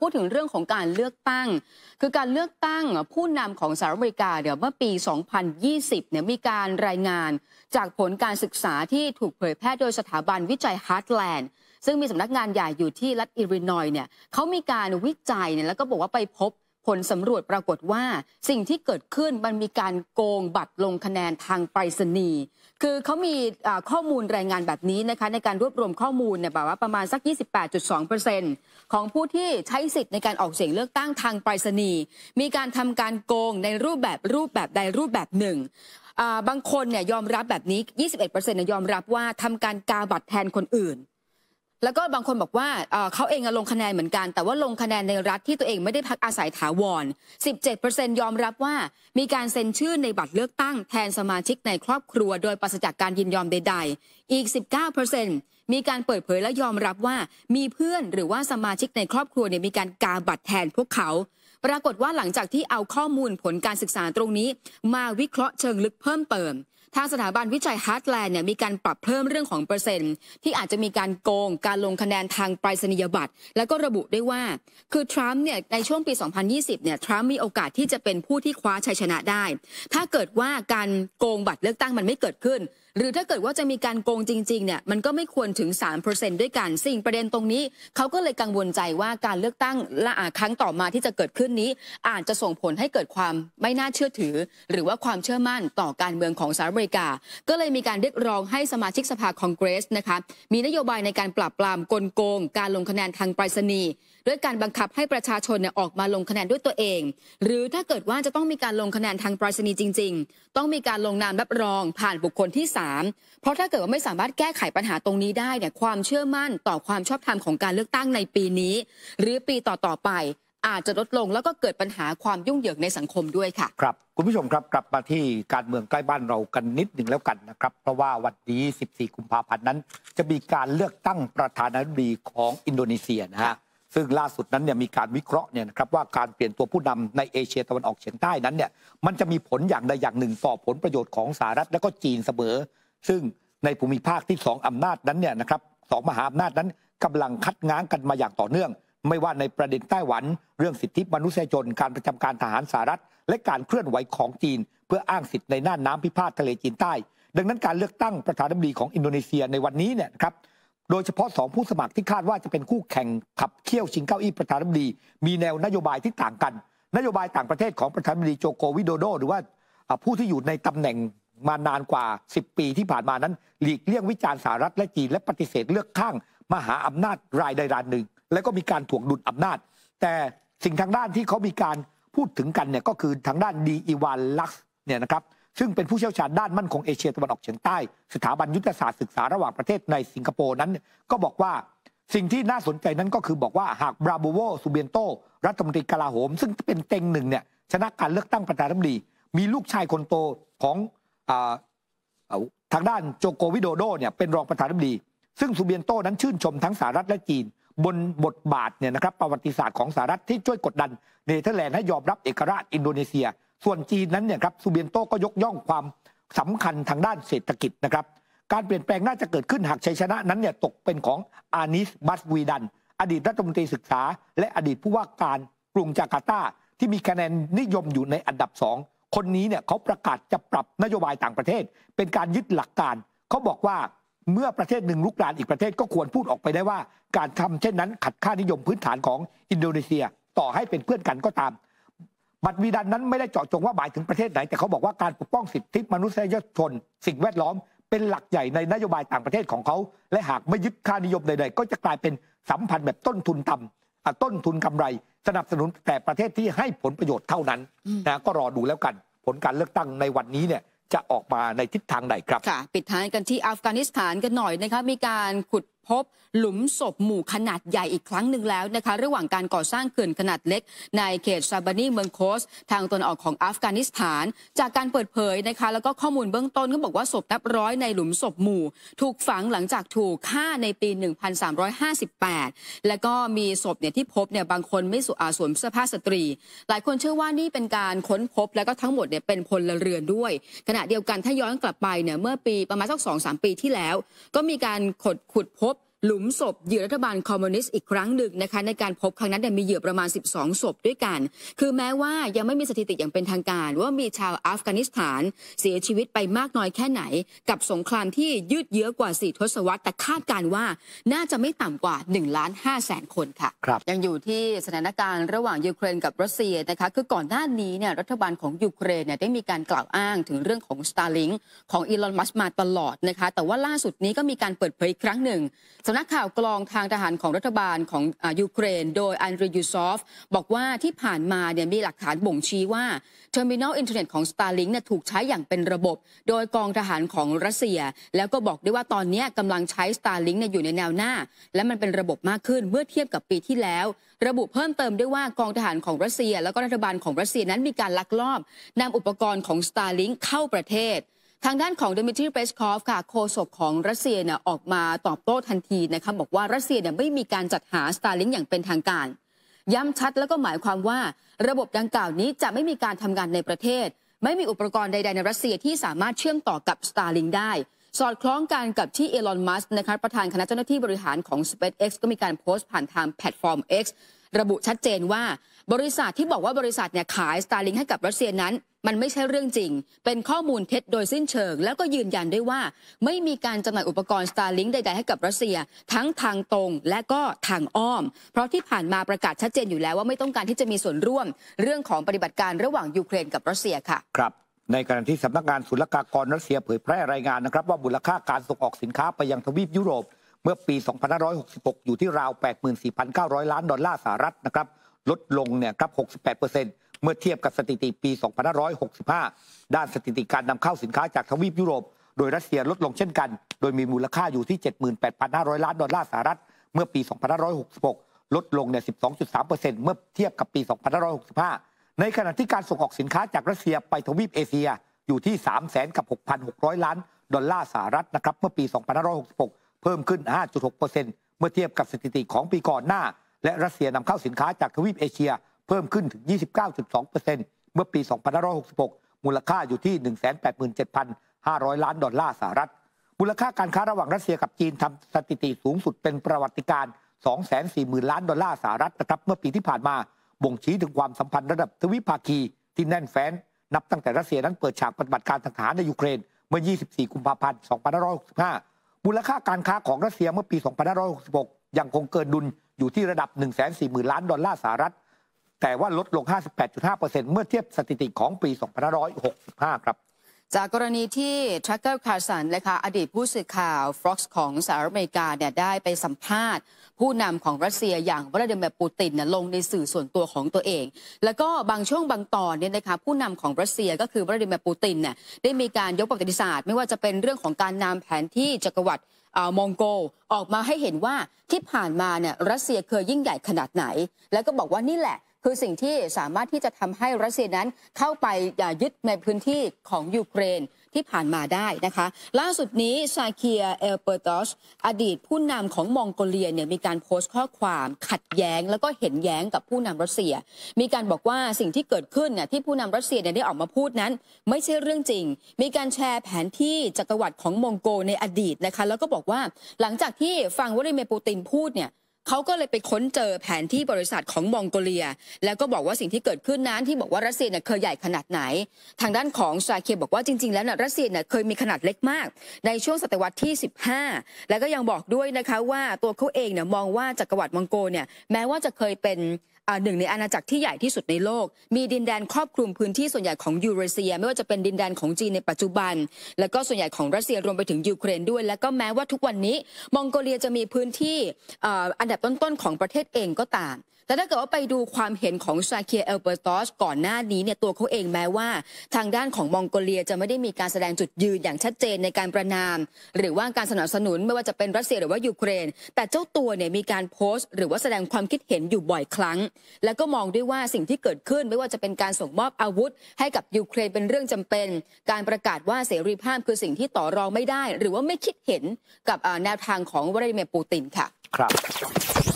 พูดถึงเรื่องของการเลือกตั้ง คือการเลือกตั้งผู้นำของสหรัฐอเมริกาเดี๋ยวเมื่อปี 2020 เนี่ยมีการรายงาน จากผลการศึกษาที่ถูกเผยแพร่โดยสถาบันวิจัยฮาร์ดแลนด์ซึ่งมีสำนักงานใหญ่อยู่ที่รัฐอิลลินอยเนี่ยเขามีการวิจัยเนี่ยแล้วก็บอกว่าไปพบผลสำรวจปรากฏว่า สิ่งที่เกิดขึ้นมันมีการโกง บัตรลงคะแนนทางไปรษณีย์คือเขามีข้อมูล ราย งาน แบบ นี้ นะคะ ในการ รวบรวม ข้อมูล เนี่ยบอกว่า ประมาณ สัก 28.2%ของ ผู้ ที่ ใช้ สิทธิ์ ในการ ออก เสียง เลือก ตั้ง ทางไปรษณีย์มีการทำการ โกง ใน รูปแบบ รูปแบบ ใด รูปแบบ หนึ่งบาง คน เนี่ย ยอมรับ แบบนี้21%เนี่ยยอมรับว่าทำการ กาบัตรแทน คน อื่นแล้วก็บางคนบอกว่าเขาเองลงคะแนนเหมือนกันแต่ว่าลงคะแนนในรัฐที่ตัวเองไม่ได้พักอาศัยถาวร 17%ยอมรับว่ามีการเซ็นชื่อในบัตรเลือกตั้งแทนสมาชิกในครอบครัวโดยปราศจากการยินยอมใด ๆ อีก 19%มีการเปิดเผยและยอมรับว่ามีเพื่อนหรือว่าสมาชิกในครอบครัวเนี่ยมีการกาบัตรแทนพวกเขา ปรากฏว่าหลังจากที่เอาข้อมูลผลการศึกษาตรงนี้ มาวิเคราะห์เชิงลึกเพิ่มเติมทางสถาบันวิจัยฮาร์ดแลนด์เนี่ยมีการปรับเพิ่มเรื่องของเปอร์เซ็นต์ที่อาจจะมีการโกงการลงคะแนนทางไปรษณียบัตรแล้วก็ระบุได้ว่า คือทรัมป์เนี่ยในช่วงปี 2020 เนี่ยทรัมป์มีโอกาสที่จะเป็นผู้ที่คว้าชัยชนะได้ ถ้าเกิดว่าการโกงบัตรเลือกตั้งมันไม่เกิดขึ้นหรือถ้าเกิดว่าจะมีการโกงจริงๆเนี่ยมันก็ไม่ควรถึง 3%ด้วยกันสิ่งประเด็นตรงนี้เขาก็เลยกังวลใจว่าการเลือกตั้งละครั้งต่อมาที่จะเกิดขึ้นนี้ อาจจะส่งผลให้เกิดความไม่น่าเชื่อถือ หรือว่าความเชื่อมั่นต่อการเมืองของสหรัฐอเมริกา ก็เลยมีการเรียกร้องให้สมาชิกสภาคองเกรสนะคะมีนโยบายในการปราบปรามกลโกง การลงคะแนนทางไปรษณีย์ด้วยการบังคับให้ประชาชนเนี่ยออกมาลงคะแนนด้วยตัวเอง หรือถ้าเกิดว่าจะต้องมีการลงคะแนนทางปรษณีย์จริงๆ ต้องมีการลงนามรับรองผ่านบุคคลที่ 3 เพราะถ้าเกิดว่าไม่สามารถแก้ไขปัญหาตรงนี้ได้เนี่ยความเชื่อมั่นต่อความชอบธรรมของการเลือกตั้งในปีนี้ หรือปีต่อๆไปอาจจะลดลงแล้วก็เกิดปัญหาความยุ่งเหยิงในสังคมด้วยค่ะ ครับคุณผู้ชมครับกลับมาที่การเมืองใกล้บ้านเรากันนิดหนึ่งแล้วกันนะครับ เพราะว่าวันนี้14 กุมภาพันธ์นั้น จะมีการเลือกตั้งประธานาธิบดีของอินโดนีเซียนะฮะซึ่งล่าสุดนั้นเนี่ยมีการวิเคราะห์เนี่ยนะครับว่าการเปลี่ยนตัวผู้นำในเอเชียตะวันออกเฉียงใต้นั้นเนี่ยมันจะมีผลอย่างใดอย่างหนึ่ง ต่อผลประโยชน์ของสหรัฐและก็จีนเสมอ ซึ่งในภูมิภาคที่สองอำนาจนั้นเนี่ยนะครับสองมหาอำนาจนั้นกำลังคัดง้างกันมาอย่างต่อเนื่อง ไม่ว่าในประเด็นไต้หวัน เรื่องสิทธิมนุษยชนการประจำการทหารสหรัฐ และการเคลื่อนไหวของจีนเพื่ออ้างสิทธิ์ในน่านน้ำพิพาททะเลจีนใต้ ดังนั้นการเลือกตั้งประธานาธิบดีของอินโดนีเซียในวันนี้เนี่ยครับโดยเฉพาะสองผู้สมัครที่คาดว่าจะเป็นคู่แข่งขับเคี่ยวชิงเก้าอี้ประธานาธิบดี มีแนวนโยบายที่ต่างกัน นโยบายต่างประเทศของประธานาธิบดีโจโกวิโดโดหรือว่าผู้ที่อยู่ในตำแหน่งมานานกว่า 10 ปีที่ผ่านมานั้น หลีกเลี่ยงวิจารณ์สหรัฐ และจีนและปฏิเสธเลือกข้างมหาอำนาจรายใดรายหนึ่ง และก็มีการถ่วงดุลอำนาจ แต่สิ่งทางด้านที่เขามีการพูดถึงกันเนี่ยก็คือทางด้านดีอีวานลักเนี่ยนะครับซึ่งเป็นผู้เชี่ยวชาญด้านมั่นคงเอเชียตะวันออกเฉียงใต้ สถาบันยุทธศาสตร์ศึกษาระหว่างประเทศในสิงคโปร์นั้น ก็บอกว่าสิ่งที่น่าสนใจนั้นก็คือบอกว่าหากบราโบวซูเบียนโตรัฐมนตรีกลาโหม ซึ่งเป็นเต็งหนึ่งเนี่ยชนะการเลือกตั้งประธานาธิบดีมีลูกชายคนโตของทางด้านโจโกวิโดโดเนี่ยเป็นรองประธานาธิบดี ซึ่งซูเบียนโตนั้นชื่นชมทั้งสหรัฐและจีน บนบทบาทเนี่ยนะครับประวัติศาสตร์ของสหรัฐที่ช่วยกดดันเนเธอร์แลนด์ให้ยอมรับเอกราชอินโดนีเซียส่วนจีนนั้นเนี่ยครับซูเบียนโตก็ยกย่องความสำคัญทางด้านเศรษฐกิจนะครับการเปลี่ยนแปลงน่าจะเกิดขึ้นหากชัยชนะนั้นเนี่ยตกเป็นของอานิสบัสวีดัน อดีตรัฐมนตรีศึกษา และอดีตผู้ว่าการกรุงจาการ์ตา ที่มีคะแนนนิยมอยู่ในอันดับสอง คนนี้เนี่ยเขาประกาศจะปรับนโยบายต่างประเทศ เป็นการยึดหลักการเขาบอกว่าเมื่อประเทศหนึ่งลุกลานอีกประเทศก็ควรพูดออกไปได้ว่า การทำเช่นนั้นขัดค่านิยมพื้นฐานของอินโดนีเซียต่อให้เป็นเพื่อนกันก็ตามบัตรวีดันนั้นไม่ได้เจาะจงว่าหมายถึงประเทศไหน แต่เขาบอกว่าการปกป้องสิทธิมนุษยชน สิ่งแวดล้อมเป็นหลักใหญ่ในนโยบายต่างประเทศของเขา และหากไม่ยึดค่านิยมใดๆ ก็จะกลายเป็นสัมพันธ์แบบต้นทุนต่ำต้นทุนกำไร สนับสนุนแต่ประเทศที่ให้ผลประโยชน์เท่านั้นนะก็รอดูแล้วกันผลการเลือกตั้งในวันนี้เนี่ยจะออกมาในทิศทางใดครับค่ะปิดท้ายกันที่อัฟกานิสถานกันหน่อยนะคะมีการขุดพบหลุมศพหมู่ขนาดใหญ่อีกครั้งหนึ่งแล้วนะคะระหว่างการก่อสร้างเขื่อนขนาดเล็กในเขตซาบานีเมืองโคส ทางตอนออกของอัฟกานิสถาน จากการเปิดเผยนะคะแล้วก็ข้อมูลเบื้องต้นก็บอกว่าศพนับร้อยในหลุมศพหมู่ ถูกฝังหลังจากถูกฆ่าในปี 1358 และก็มีศพเนี่ยที่พบเนี่ยบางคนไม่สวมเสื้อผ้าสตรี หลายคนเชื่อว่านี่เป็นการค้นพบแล้วก็ทั้งหมดเนี่ยเป็นพลเรือนด้วย ขณะเดียวกันถ้าย้อนกลับไปเนี่ยเมื่อปีประมาณสักสองสามปีที่แล้ว ก็มีการขดขุดพบหลุมศพเหยื่อรัฐบาลคอมมิวนิสต์อีกครั้งหนึ่งนะคะในการพบครั้งนั้นมีเหยื่อประมาณ 12ศพด้วยกัน คือแม้ว่ายังไม่มีสถิติอย่างเป็นทางการว่ามีชาวอัฟกานิสถานเสียชีวิตไปมากน้อยแค่ไหนกับสงครามที่ยืดเยื้อกว่า 4 ทศวรรษแต่คาดการว่าน่าจะไม่ต่ำกว่า1ล้าน5แสนคนค่ะคยังอยู่ที่สถานการณ์ระหว่างยูเครนกับรัสเซียนะคะคือก่อนหน้านี้เนี่ยรัฐบาลของยูเครนเนี่ยได้มีการกล่าวอ้างถึงเรื่องของ Starlink ของอีลอนมัสมาตลอดนะคะแต่ว่าล่าสุดนี้ก็มีการเปิดเผยครั้งหนึ่งสำนักข่าวกลองทางทหารของรัฐบาลของยูเครนโดยอันดรียูซอฟบอกว่าที่ผ่านมาเนี่ยมีหลักฐานบ่งชี้ว่าเทอร์มินอลอินเทอร์เน็ตของ Starlink เนี่ยถูกใช้อย่างเป็นระบบ โดยกองทหารของรัสเซีย แล้วก็บอกได้ว่าตอนนี้กำลังใช้ Starlink เนี่ยอยู่ในแนวหน้า และมันเป็นระบบมากขึ้นเมื่อเทียบกับปีที่แล้ว ระบุเพิ่มเติมด้วยว่ากองทหารของรัสเซีย แล้วก็รัฐบาลของรัสเซียนั้นมีการลักลอบนำอุปกรณ์ของ Starlink เข้าประเทศทางด้านของดมิทรีเปสคอฟค่ะโฆษกของรัสเซียเนี่ยออกมาตอบโต้ทันทีนะคะบอกว่ารัสเซียเนี่ยไม่มีการจัดหาสตาร์ลิงอย่างเป็นทางการย้ำชัดแล้วก็หมายความว่า ระบบดังกล่าวนี้จะไม่มีการทำงานในประเทศ ไม่มีอุปกรณ์ใดๆในรัสเซียที่สามารถเชื่อมต่อกับสตาร์ลิงได้ สอดคล้องกันกับที่เอลอนมัสนะคะประธานคณะเจ้าหน้าที่บริหารของ SpaceX ก็มีการโพสต์ผ่านทางแพลตฟอร์ม X ระบุชัดเจนว่า บริษัทที่บอกว่าบริษัทเนี่ยขายสตาร์ลิงให้กับรัสเซียนั้น มันไม่ใช่เรื่องจริง เป็นข้อมูลเท็จโดยสิ้นเชิง แล้วก็ยืนยันด้วยว่า ไม่มีการจำหน่ายอุปกรณ์สตาร์ลิงใดๆให้กับรัสเซีย ทั้งทางตรงและก็ทางอ้อม เพราะที่ผ่านมาประกาศชัดเจนอยู่แล้วว่าไม่ต้องการที่จะมีส่วนร่วม เรื่องของปฏิบัติการระหว่างยูเครนกับรัสเซียค่ะครับในขณะที่สำนักงานศุลกากรรัสเซียเผยแพร่รายงานนะครับว่ามูลค่าการส่งออกสินค้าไปยังทวีปยุโรปเมื่อปี2566 อยู่ที่ราว 84,900 ล้าน ดอลลาร์สหรัฐนะครับ ลดลงเนี่ยครับ 68%เมื่อเทียบกับสถิติปี2565 ด้านสถิติการนำเข้าสินค้าจากทวีปยุโรป โดยรัสเซียลดลงเช่นกัน โดยมีมูลค่าอยู่ที่ 78,500 ล้านดอลลาร์สหรัฐ เมื่อปี2566 ลดลงเนี่ย 12.3%เมื่อเทียบกับปี 2565 ในขณะที่การส่งออกสินค้าจากรัสเซียไปทวีปเอเชียอยู่ที่ 3 6 6 0 0 ล้าน ดอลลาร์สหรัฐนะครับ เมื่อปี2566พิ่มขึ้น 5.6%เมื่อเทียบกับสถิติของปีก่อนหน้า และรัสเซียนำเข้าสินค้าจากทวีปเอเชียเพิ่มขึ้นถึง 29.2%เมื่อปี 2566 มูลค่าอยู่ที่ 187,500 ล้านดอลลาร์สหรัฐ มูลค่าการค้าระหว่างรัสเซียกับจีนทำสถิติสูงสุดเป็นประวัติการ 240,000 ล้านดอลลาร์สหรัฐนะครับเมื่อปีที่ผ่านมา บ่งชี้ถึงความสัมพันธ์ระดับทวิภาคี ที่แน่นแฟ้น นับตั้งแต่รัสเซียนั้นเปิดฉากปฏิบัติการทางทหารในยูเครนเมื่อ 24 กุมภาพันธ์ 2565มูลค่าการค้าของรัสเซียเมื่อปี 2566 ยังคงเกินดุลอยู่ที่ระดับ 140,000 ล้านดอลลาร์สหรัฐ แต่ว่าลดลง 58.5%เมื่อเทียบสถิติของปี 2565 ครับจากกรณีที่ทรัคเกอร์คาร์สันนะคะอดีตผู้สื่อข่าว Fox ของสหรัฐอเมริกาเนี่ยได้ไปสัมภาษณ์ผู้นำของรัสเซียอย่างวลาดิเมียร์ปูตินลงในสื่อส่วนตัวของตัวเอง แล้วก็บางช่วงบางตอนเนี่ยนะคะผู้นำของรัสเซียก็คือวลาดิเมียร์ปูตินเนี่ยได้มีการยกประวัติศาสตร์ไม่ว่าจะเป็นเรื่องของการนำแผนที่จักรวรรดิมองโกออกมาให้เห็นว่าที่ผ่านมาเนี่ยรัสเซียเคยยิ่งใหญ่ขนาดไหน แล้วก็บอกว่านี่แหละคือสิ่งที่สามารถที่จะทำให้รัสเซียนั้นเข้าไปยึดในพื้นที่ของยูเครนที่ผ่านมาได้นะคะล่าสุดนี้ซาเคีย เอลเปอร์ตอสอดีตผู้นำของมองโกเลียเนี่ยมีการโพสต์ข้อความ ขัดแย้ง แล้วก็เห็นแย้งกับผู้นำรัสเซีย มีการบอกว่าสิ่งที่เกิดขึ้นเนี่ยที่ผู้นำรัสเซียเนี่ยได้ออกมาพูดนั้น ไม่ใช่เรื่องจริง มีการแชร์แผนที่จักรวรรดิของมองโกในอดีตนะคะแล้วก็บอกว่าหลังจากที่ฟังวลาดิเมียร์ปูตินพูดเนี่ยเขาก็เลยไปค้นเจอแผนที่บริษัทของมองโกเลีย แล้วก็บอกว่าสิ่งที่เกิดขึ้นนั้นที่บอกว่ารัสเซียเนี่ยเคยใหญ่ขนาดไหน ทางด้านของซาเคบอกว่าจริงๆ แล้วน่ยรัสเซียเนี่ยเคยมีขนาดเล็กมาก ในช่วงศตวรรษที่ 15 แล้วก็ยังบอกด้วยนะคะว่าตัวเขาเองเนี่ยมองว่าจักรวรรดิมองโกเนี่ยแม้ว่าจะเคยเป็นหนึ่งในอาณาจักรที่ใหญ่ที่สุดในโลก มีดินแดนครอบคลุมพื้นที่ส่วนใหญ่ของยูเรเซียไม่ว่าจะเป็นดินแดนของจีนในปัจจุบัน และก็ส่วนใหญ่ของรัสเซียรวมไปถึงยูเครนด้วย และก็แม้ว่าทุกวันนี้มองโกเลียจะมีพื้นที่อันดับต้นๆของประเทศเองก็ตามแต่ถ้าเกิดว่าไปดูความเห็นของซาเคียเอลเบอร์ตอสก่อนหน้านี้เนี่ยตัวเขาเองแม้ว่า ทางด้านของมองโกเลียจะไม่ได้มีการแสดงจุดยืนอย่างชัดเจนในการประนาม หรือว่าการสนับสนุนไม่ว่าจะเป็นรัสเซียหรือว่ายูเครน แต่เจ้าตัวเนี่ยมีการโพสต์ หรือว่าแสดงความคิดเห็นอยู่บ่อยครั้ง แล้วก็มองด้วยว่าสิ่งที่เกิดขึ้นไม่ว่าจะเป็นการส่งมอบอาวุธ ให้กับยูเครนเป็นเรื่องจำเป็น การประกาศว่าเสรีภาพคือสิ่งที่ต่อรองไม่ได้ หรือว่าไม่คิดเห็นกับแนวทางของวลาดิเมียร์ปูตินค่ะครับ